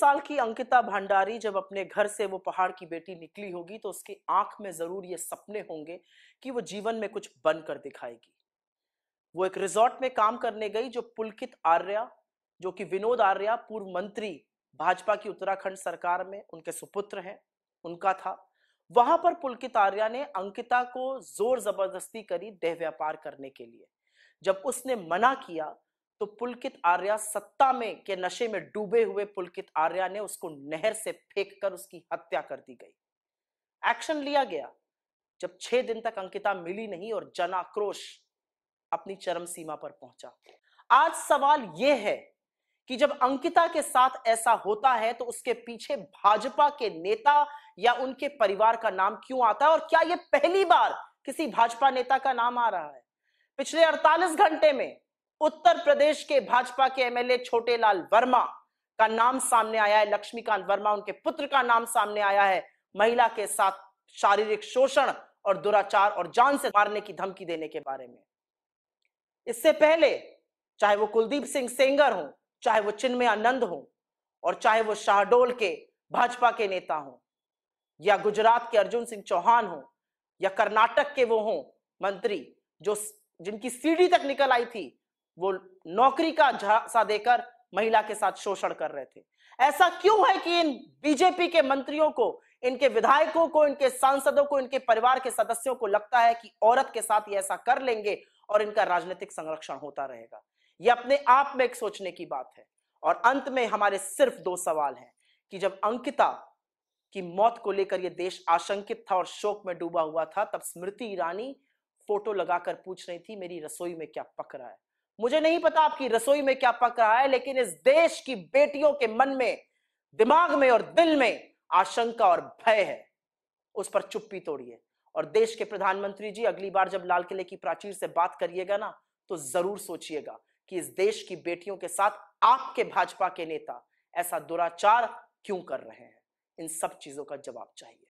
साल की अंकिता भंडारी जब अपने घर से वो पहाड़ की बेटी निकली होगी तो उसकी आंख में जरूर ये सपने होंगे कि वो जीवन में कुछ बनकर दिखाएगी वो एक रिजॉर्ट में काम करने गई जो पुलकित आर्या जो कि विनोद आर्या पूर्व मंत्री भाजपा की उत्तराखंड सरकार में उनके सुपुत्र हैं उनका था वहां पर पुलकित आर्या ने अंकिता को जोर जबरदस्ती करी देह व्यापार करने के लिए जब उसने मना किया तो पुलकित आर्या सत्ता में के नशे में डूबे हुए पुलकित आर्या ने उसको नहर से फेंक कर उसकी हत्या कर दी गई एक्शन लिया गया जब छह दिन तक अंकिता मिली नहीं और जनाक्रोश अपनी चरम सीमा पर पहुंचा आज सवाल यह है कि जब अंकिता के साथ ऐसा होता है तो उसके पीछे भाजपा के नेता या उनके परिवार का नाम क्यों आता है और क्या यह पहली बार किसी भाजपा नेता का नाम आ रहा है पिछले 48 घंटे में उत्तर प्रदेश के भाजपा के एमएलए छोटेलाल वर्मा का नाम सामने आया है लक्ष्मीकांत वर्मा उनके पुत्र का नाम सामने आया है महिला के साथ शारीरिक शोषण और दुराचार और जान से मारने की धमकी देने के बारे में इससे पहले चाहे वो कुलदीप सिंह सेंगर हो चाहे वो चिन्मय आनंद हो और चाहे वो शाहडोल के भाजपा के नेता हो या गुजरात के अर्जुन सिंह चौहान हो या कर्नाटक के वो हो मंत्री जो जिनकी सीढ़ी तक निकल आई थी वो नौकरी का झांसा देकर महिला के साथ शोषण कर रहे थे ऐसा क्यों है कि इन बीजेपी के मंत्रियों को इनके विधायकों को इनके सांसदों को इनके परिवार के सदस्यों को लगता है कि औरत के साथ ये ऐसा कर लेंगे और इनका राजनीतिक संरक्षण होता रहेगा यह अपने आप में एक सोचने की बात है और अंत में हमारे सिर्फ दो सवाल हैं कि जब अंकिता की मौत को लेकर यह देश आशंकित था और शोक में डूबा हुआ था तब स्मृति ईरानी फोटो लगाकर पूछ रही थी मेरी रसोई में क्या पक रहा है मुझे नहीं पता आपकी रसोई में क्या पक रहा है लेकिन इस देश की बेटियों के मन में दिमाग में और दिल में आशंका और भय है उस पर चुप्पी तोड़िए और देश के प्रधानमंत्री जी अगली बार जब लाल किले की प्राचीर से बात करिएगा ना तो जरूर सोचिएगा कि इस देश की बेटियों के साथ आपके भाजपा के नेता ऐसा दुराचार क्यों कर रहे हैं इन सब चीजों का जवाब चाहिए